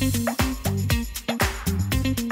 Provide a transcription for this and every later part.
thank you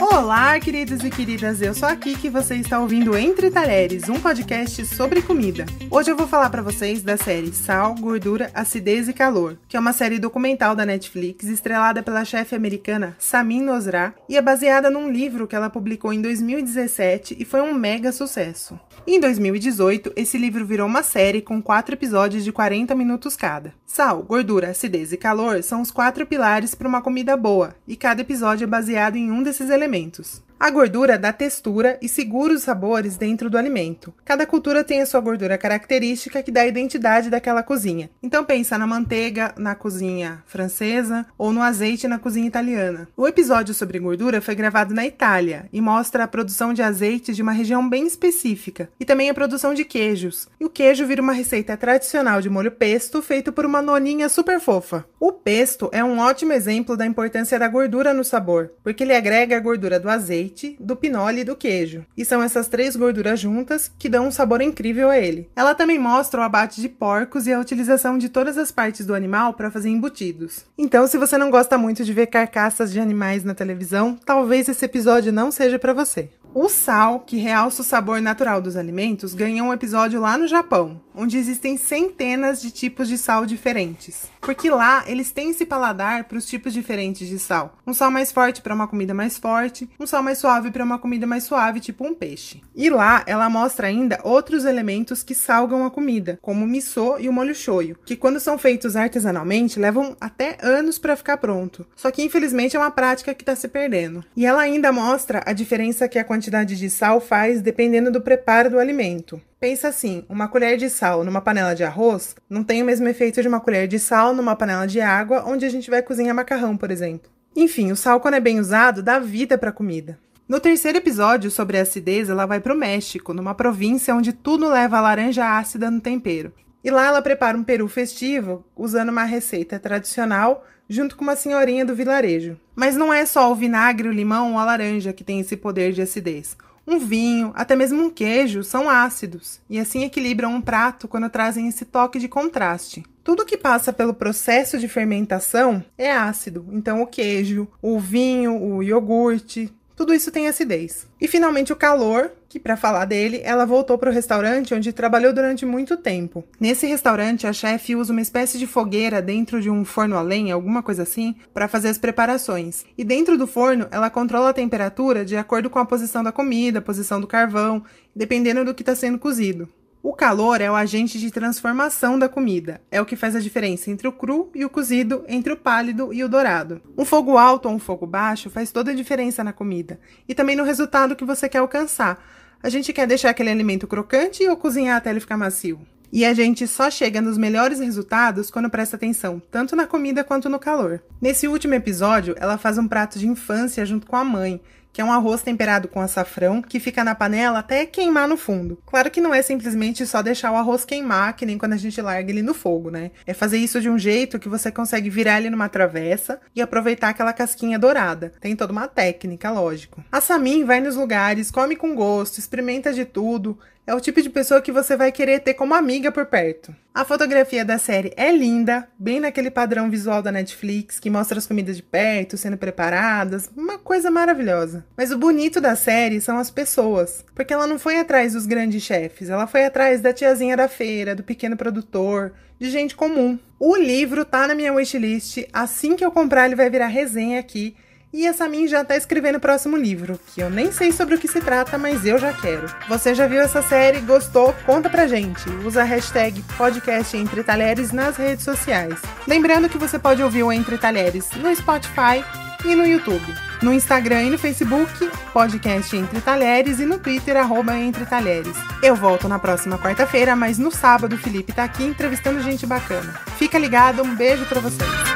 Olá, queridos e queridas, eu sou aqui que você está ouvindo Entre Talheres, um podcast sobre comida. Hoje eu vou falar para vocês da série Sal, Gordura, Acidez e Calor, que é uma série documental da Netflix estrelada pela chefe americana Samin Nosra e é baseada num livro que ela publicou em 2017 e foi um mega sucesso. Em 2018, esse livro virou uma série com quatro episódios de 40 minutos cada. Sal, gordura, acidez e calor são os quatro pilares para uma comida boa, e cada episódio é baseado em um desses elementos elementos. A gordura dá textura e segura os sabores dentro do alimento. Cada cultura tem a sua gordura característica que dá a identidade daquela cozinha. Então pensa na manteiga na cozinha francesa ou no azeite na cozinha italiana. O episódio sobre gordura foi gravado na Itália e mostra a produção de azeite de uma região bem específica e também a produção de queijos. E o queijo vira uma receita tradicional de molho pesto feito por uma noninha super fofa. O pesto é um ótimo exemplo da importância da gordura no sabor, porque ele agrega a gordura do azeite azeite, do pinole e do queijo. E são essas três gorduras juntas que dão um sabor incrível a ele. Ela também mostra o abate de porcos e a utilização de todas as partes do animal para fazer embutidos. Então, se você não gosta muito de ver carcaças de animais na televisão, talvez esse episódio não seja para você. O sal, que realça o sabor natural dos alimentos, ganhou um episódio lá no Japão, onde existem centenas de tipos de sal diferentes. Porque lá eles têm esse paladar para os tipos diferentes de sal. Um sal mais forte para uma comida mais forte, um sal mais suave para uma comida mais suave, tipo um peixe. E lá ela mostra ainda outros elementos que salgam a comida, como o miso e o molho shoyu, que quando são feitos artesanalmente levam até anos para ficar pronto. Só que infelizmente é uma prática que está se perdendo. E ela ainda mostra a diferença que a quantidade quantidade de sal faz dependendo do preparo do alimento. Pensa assim, uma colher de sal numa panela de arroz não tem o mesmo efeito de uma colher de sal numa panela de água onde a gente vai cozinhar macarrão, por exemplo. Enfim, o sal quando é bem usado dá vida para a comida. No terceiro episódio sobre a acidez, ela vai para o México, numa província onde tudo leva a laranja ácida no tempero. E lá ela prepara um peru festivo usando uma receita tradicional junto com uma senhorinha do vilarejo. Mas não é só o vinagre, o limão ou a laranja que tem esse poder de acidez. Um vinho, até mesmo um queijo, são ácidos e assim equilibram um prato quando trazem esse toque de contraste. Tudo que passa pelo processo de fermentação é ácido, então o queijo, o vinho, o iogurte, tudo isso tem acidez. E finalmente o calor, que para falar dele, ela voltou para o restaurante onde trabalhou durante muito tempo. Nesse restaurante, a chefe usa uma espécie de fogueira dentro de um forno a lenha, alguma coisa assim, para fazer as preparações. E dentro do forno, ela controla a temperatura de acordo com a posição da comida, a posição do carvão, dependendo do que está sendo cozido. O calor é o agente de transformação da comida. É o que faz a diferença entre o cru e o cozido, entre o pálido e o dourado. Um fogo alto ou um fogo baixo faz toda a diferença na comida e também no resultado que você quer alcançar. A gente quer deixar aquele alimento crocante ou cozinhar até ele ficar macio? E a gente só chega nos melhores resultados quando presta atenção, tanto na comida quanto no calor. Nesse último episódio, ela faz um prato de infância junto com a mãe, que é um arroz temperado com açafrão que fica na panela até queimar no fundo. Claro que não é simplesmente só deixar o arroz queimar, que nem quando a gente larga ele no fogo, né? É fazer isso de um jeito que você consegue virar ele numa travessa e aproveitar aquela casquinha dourada. Tem toda uma técnica, lógico. A Samin vai nos lugares, come com gosto, experimenta de tudo. É o tipo de pessoa que você vai querer ter como amiga por perto. A fotografia da série é linda, bem naquele padrão visual da Netflix, que mostra as comidas de perto, sendo preparadas, uma coisa maravilhosa. Mas o bonito da série são as pessoas, porque ela não foi atrás dos grandes chefes, ela foi atrás da tiazinha da feira, do pequeno produtor, de gente comum. O livro tá na minha wishlist, assim que eu comprar ele vai virar resenha aqui e essa minha já está escrevendo o próximo livro, que eu nem sei sobre o que se trata, mas eu já quero. Você já viu essa série? Gostou? Conta pra gente. Usa a hashtag podcast Entre Talheres nas redes sociais. Lembrando que você pode ouvir o Entre Talheres no Spotify e no YouTube. No Instagram e no Facebook, podcast Entre Talheres e no Twitter, arroba Entre Talheres. Eu volto na próxima quarta-feira, mas no sábado o Felipe tá aqui entrevistando gente bacana. Fica ligado, um beijo para vocês.